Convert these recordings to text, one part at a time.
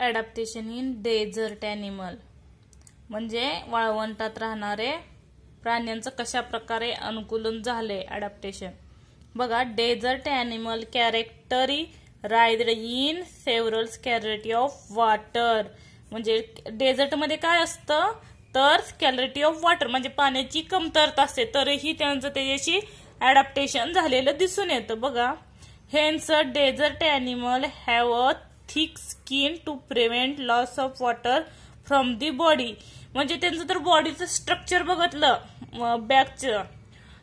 adaptation in dessert animal म्हणजे वाळवंटात राहणारे प्राण्यांचं कशा प्रकारे अनुकूलन झाले ॲडॅप्टेशन बघा डेझर्ट ॲनिमल कॅरेक्टरी रायड in severe scarcity of water म्हणजे डेझर्टमध्ये काय असतं तर स्कॅलरिटी ऑफ वॉटर म्हणजे पाण्याची कमतरता असते तरीही त्यांचं त्याच्याशी ॲडॅप्टेशन झालेलं दिसून येतं बघा hence desert animal have a thick skin to prevent loss of water from the body म्हणजे त्यांचं तर बॉडीचं स्ट्रक्चर बघितलं बॅकचं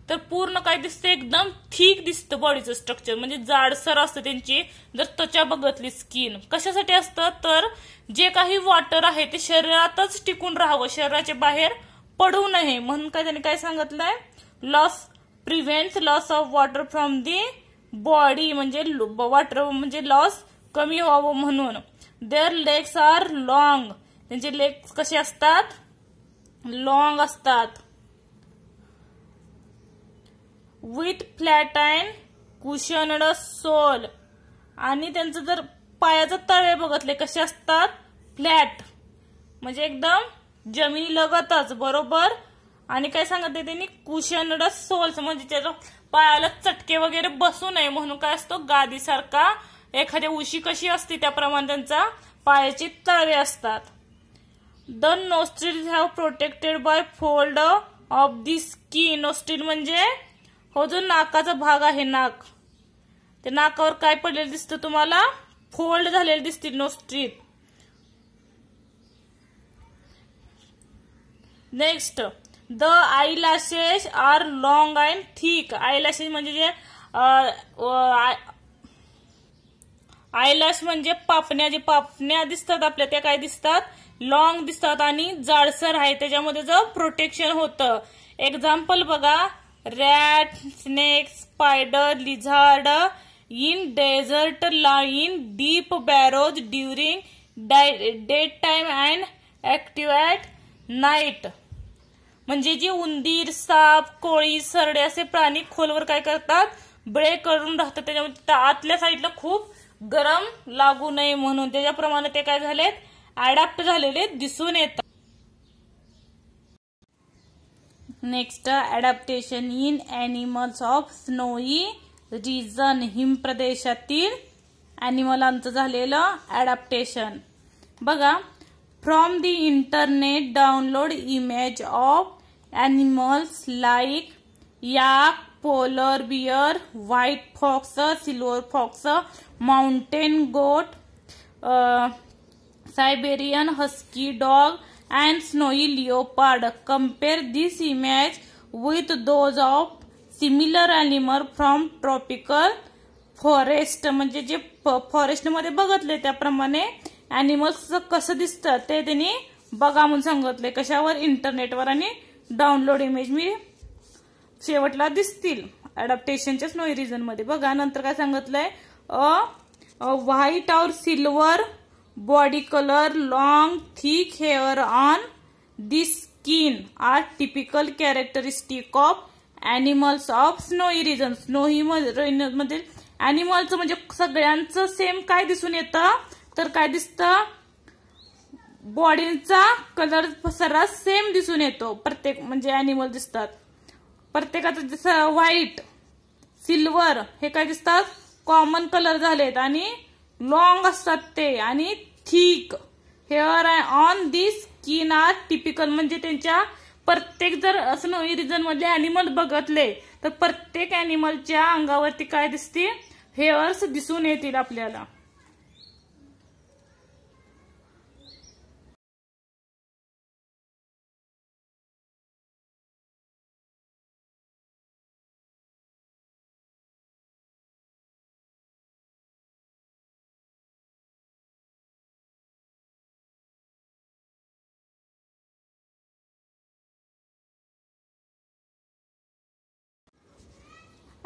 तर पूर्ण काय दिसतं एकदम थिक दिसतं बॉडीचं स्ट्रक्चर म्हणजे जाडसर असतं त्यांची जर त्वचा बघतली स्किन कशासाठी असतं तर जे काही वॉटर आहे ते शरीरातच टिकून राहावं शरीराच्या बाहेर पडू नये म्हणून काय त्यांनी काय सांगितलंय loss prevent loss of water from the body म्हणजे वॉटर म्हणजे लॉस कमी व्हावं म्हणून देअर लेग्स आर लॉंग त्यांचे लेग्स कसे असतात लॉंग असतात with flat and cushioned sole आणि त्यांचं जर पायाचं तळे बघतले कसे असतात फ्लॅट म्हणजे एकदम जमिनी लगतच बरोबर आणि काय सांगते त्यांनी कुशनड सोल म्हणजे त्याचं पायाला चटके वगैरे बसू नये म्हणून काय असतो गादीसारखा एखाद्या उशी कशी असते त्याप्रमाणे त्यांचा पायाचे तळवे असतात the nostril have protected by fold of the skin nostril म्हणजे हो जो नाकाचा भाग आहे नाक ते नाकावर काय पडलेलं दिसतं तुम्हाला फोल्ड झालेले दिसतील nostril next the eye are long and thick eye म्हणजे जे आयलॅश म्हणजे पापण्या जे पापण्या दिसतात आपल्या त्या काय दिसतात लॉंग दिसतात आणि जाडसर आहे त्याच्यामध्ये जर प्रोटेक्शन होतं एक्झाम्पल बघा rat snake spider lizard in desert line deep burrows during day time and active at night म्हणजे जी उंदीर साप कोळी सरडे असे प्राणी खोलवर काय करतात ब्रेक करून राहतात त्याच्यामध्ये आतल्या साईडला खूप गरम लागू नये म्हणून त्याच्याप्रमाणे ते काय झालेत अडॅप्ट झालेले दिसून येतात next adaptation in animals of snowy region हिम प्रदेशातील अॅनिमलांचं झालेलं अडॅप्टेशन बघा from the internet download image of animals like yak polar bear white fox silver fox mountain goat Siberian husky dog and snowy leopard compare this image with those of similar animal from tropical forest म्हणजे जे forest मध्य त्याप्रमाणे animals कस दिस्त ते त्यांनी बघा म्हणून सांगितले डाउनलोड इमेज मी शेवटला दिसतील अडॅप्टेशनच्याच नोई रिझन मध्ये बघा नंतर काय सांगितलंय a white or silver body colour long thick hair on this skin are typical characteristic of animals of snowy region ही मध्ये अॅनिमलचं म्हणजे सगळ्यांचं सेम काय दिसून येतं तर काय दिसतं बॉडीचा कलर सर्रास सेम दिसून येतो प्रत्येक म्हणजे अॅनिमल दिसतात प्रत्येकाचं जसं व्हाईट सिल्वर हे काय दिसतात कॉमन कलर झालेत आणि लॉंग असतात ते आणि thick hair eye on this skin are typical म्हणजे त्यांच्या प्रत्येक जर असं रिजन मधले अॅनिमल बघतले तर प्रत्येक अॅनिमलच्या अंगावरती काय दिसते हेअर्स दिसून येतील आपल्याला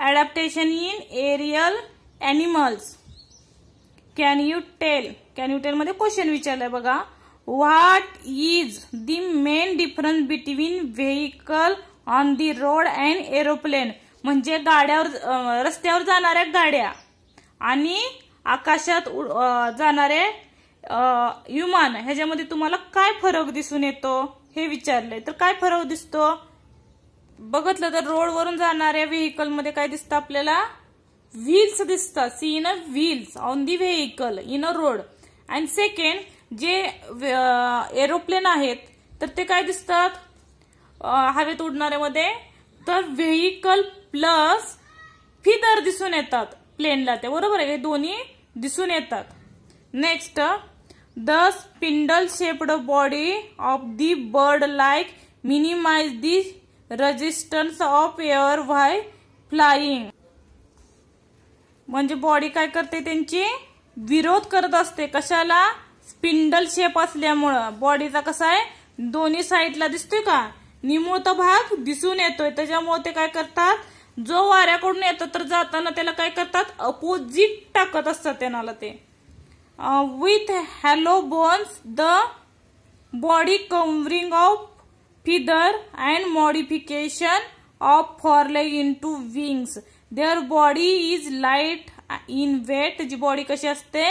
adaptation in aerial animals can you tell can you tell मध्ये क्वेश्चन विचारलाय बघा what is the main difference between vehicle on the road and aeroplane म्हणजे गाड्यावर रस्त्यावर जाणाऱ्या गाड्या आणि आकाशात जाणारे विमान ह्याच्यामध्ये तुम्हाला काय फरक दिसून येतो हे विचारले तर काय फरक दिसतो बघितलं तर रोडवरून जाणाऱ्या व्हेकलमध्ये काय दिसतं आपल्याला व्हील्स दिसतात see in a wheels on the vehicle in a road and second जे एरोप्लेन आहेत तर ते काय दिसतात हवेत उडणाऱ्यामध्ये तर व्हेकल प्लस फिदर दिसून येतात प्लेनला ते बरोबर आहे हे दोन्ही दिसून येतात next the spindle shaped body of the bird like minimise the resistance of air why flying म्हणजे बॉडी काय करते त्यांची विरोध करत असते कशाला स्पिंडल शेप असल्यामुळं बॉडीचा कसा आहे दोन्ही साईडला दिसतोय का निमूळत भाग दिसून येतोय त्याच्यामुळे ते काय करतात जो वाऱ्याकडून येतो तर जाताना त्याला काय करतात अपोजिट टाकत असतात त्यांना ते with hollow bones the body covering of and modification modification of into wings wings body is light in weight जी बॉडी कशी असते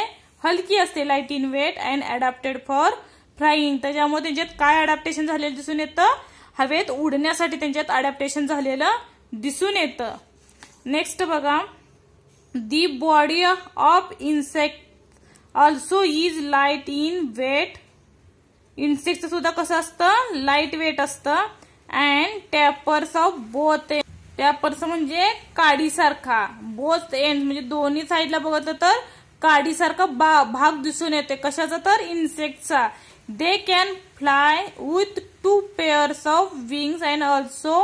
हलकी असते light in weight and adapted for flying त्याच्यामुळे त्यांच्यात काय अडॅप्टेशन झालेलं दिसून येतं हवेत उडण्यासाठी त्यांच्यात अडॅप्टेशन झालेलं दिसून येतं नेक्स्ट बघा the body of insect also is light in weight इन्सेक्टचं सुद्धा कसं असतं लाईट वेट असतं and tapers of both end tapers म्हणजे काडीसारखा बोथ एंड म्हणजे दोन्ही साईडला बघत तर काडीसारखा भाग दिसून येते कशाचा तर इन्सेक्टचा they can fly with two pairs of wings and also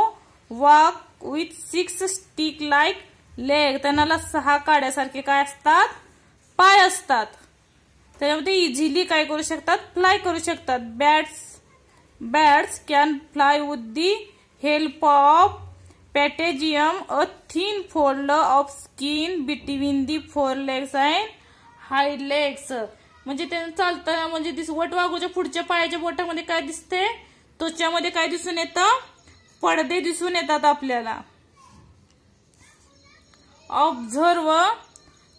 walk with six stick like leg त्यांना सहा काड्यासारखे काय असतात पाय असतात त्याच्यामध्ये इझिली काय करू शकतात फ्लाय करू शकतात bats bats can fly with the help of patagium a thin fold of skin between the four legs and हाय लेग्स म्हणजे त्यांना चालतं म्हणजे दिस वट वागूच्या पुढच्या पायाच्या बोटामध्ये काय दिसते त्वच्यामध्ये काय दिसून येतं पडदे दिसून येतात आपल्याला observe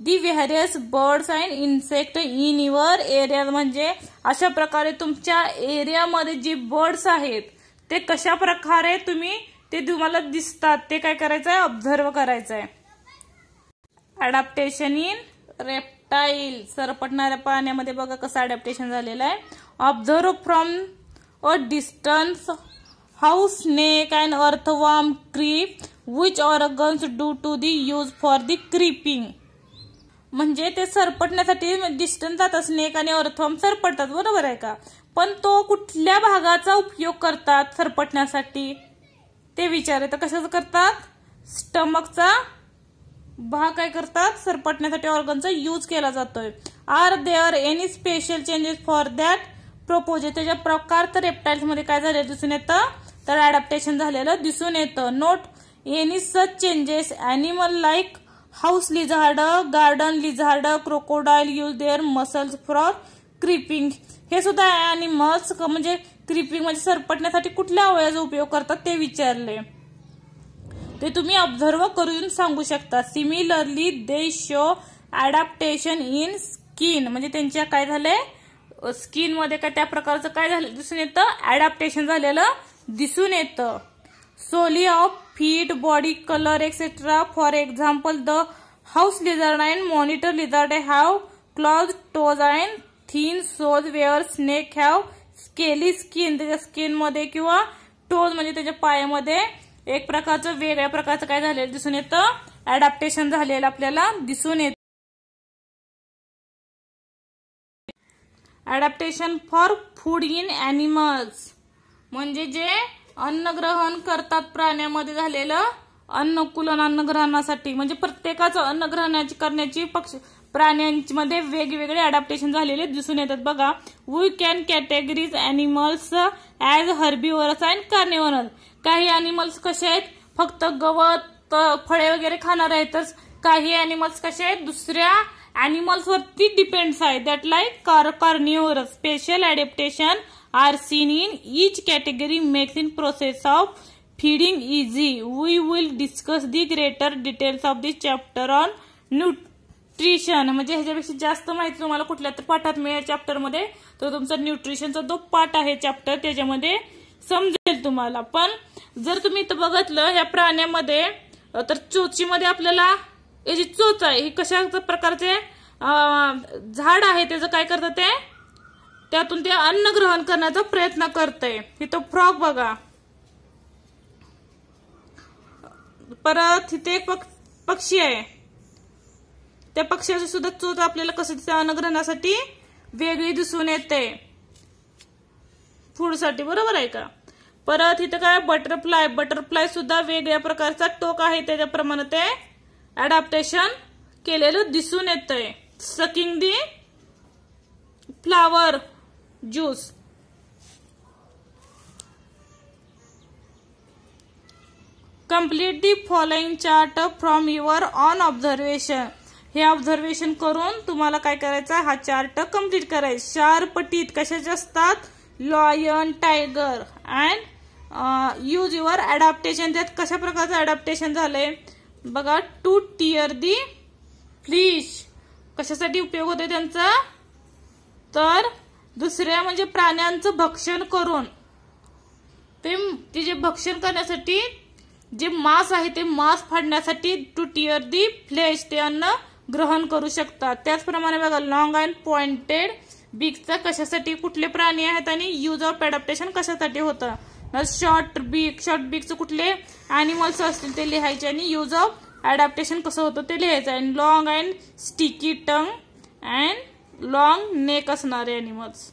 the various birds and insect in your area म्हणजे अशा प्रकारे तुमच्या एरियामध्ये जे बर्ड्स आहेत ते कशा प्रकारे तुम्ही ते तुम्हाला दिसतात ते काय करायचं आहे ऑब्झर्व करायचं आहे अडॅप्टेशन इन रेप्टाईल सरपटणाऱ्या पाण्यामध्ये बघा कसं अडॅप्टेशन झालेलं आहे observe from a distance how snake and earthworm creep which organs do to the use for the creeping म्हणजे ते सरपटण्यासाठी डिस्टन्स जात स्नेक आणि अर्थम सरपटतात बरोबर आहे का पण तो कुठल्या भागाचा उपयोग करतात सरपटण्यासाठी ते विचार आहे तर कशाचं करतात स्टमकचा भाग काय करतात सरपटण्यासाठी ऑर्गनचा यूज केला जातोय are there any special changes for that proposal त्याच्या प्रकार तर मध्ये काय झाले दिसून येतं तर अडॅप्टेशन झालेलं दिसून येतं note any such changes animal like house lizard garden lizard crocodile use their muscles for creeping हे सुद्धा अॅनिमल्स म्हणजे क्रिपिंग म्हणजे सरपटण्यासाठी कुठल्या अवयवाचा उपयोग करतात ते विचारले ते तुम्ही ऑब्झर्व करून सांगू शकता similarly they show adaptation in skin म्हणजे त्यांच्या काय झाले स्किन मध्ये काय त्या प्रकारचं काय झालं दिसून येतं अडॅप्टेशन झालेलं दिसून येतं सोली of body colour colour for for the house house and monitor monitor lizard have claws toes and thin सोज where snake have scaly skin त्याच्या स्किनमध्ये किंवा टोज म्हणजे त्याच्या पायामध्ये एक प्रकारचं वेगळ्या प्रकारचं काय झालेलं दिसून येतं अडॅप्टेशन झालेलं आपल्याला दिसून येत adaptation for food in animals म्हणजे जे अन्न ग्रहण करतात प्राण्यामध्ये झालेलं अन्नकुलन अन्नग्रहणासाठी म्हणजे प्रत्येकाचं अन्नग्रहणाची करण्याची पक्ष प्राण्यांमध्ये वेगवेगळे अडॅप्टेशन झालेले दिसून येतात बघा we can categories animals as herbivorous and carnivorous काही अॅनिमल्स कसे आहेत फक्त गवत फळे वगैरे खाणार आहेत तर काही अॅनिमल्स कसे आहेत दुसऱ्या वरती डिपेंड्स आहे दॅट लाईक कार्युअर special adaptation are seen in each category makes in process of feeding easy we will discuss the greater details of this chapter on nutrition म्हणजे ह्याच्यापेक्षा जास्त माहिती तुम्हाला कुठल्या तरी पाठात मिळेल चॅप्टरमध्ये तर तुमचा न्यूट्रिशनचा जो पार्ट आहे चॅप्टर त्याच्यामध्ये समजेल तुम्हाला पण जर तुम्ही इथं बघितलं ह्या प्राण्यामध्ये तर चोचीमध्ये आपल्याला याची चोच आहे ही कशा प्रकारचे झाड आहे त्याचं काय करतं ते त्यातून ते अन्न ग्रहण करण्याचा प्रयत्न हे तो फ्रॉक बघा परत इथे एक पक्षी आहे त्या पक्ष्याची सुद्धा चोच आपल्याला कसं तिथे अन्न ग्रहणासाठी वेगळी दिसून येते फूडसाठी बरोबर आहे का परत इथं काय बटरफ्लाय बटरफ्लाय सुद्धा वेगळ्या प्रकारचा टोक आहे त्याच्याप्रमाणे ते अडॅप्टेशन केलेलं दिसून येतंय sucking the flower juice complete the following chart from your on observation हे ऑब्झर्वेशन करून तुम्हाला काय करायचं हा चार्ट कम्प्लीट करायचा शार पटीत कशाचे असतात lion tiger and use your adaptation त्यात कशा प्रकारचं अडॅप्टेशन झालंय बघा टू टिअर दी फ्लिश कशासाठी उपयोग होतो त्यांचा तर दुसऱ्या म्हणजे प्राण्यांचं भक्षण करून ते जे भक्षण करण्यासाठी जे मांस आहे ते मांस फाडण्यासाठी टू टिअर दी फ्लेश ते अन्न ग्रहण करू शकतात त्याचप्रमाणे बघा लॉंग अँड पॉइंटेड बिगचा कशासाठी कुठले प्राणी आहेत आणि यूज ऑफ ॲडॉप्टेशन कशासाठी होतं शॉर्ट बीक शॉर्ट बीकचं कुठले ॲनिमल्स असतील ते लिहायचे आणि यूज ऑफ ॲडॅप्टेशन कसं होतं ते लिहायचं आणि long and sticky tongue and long neck असणारे ॲनिमल्स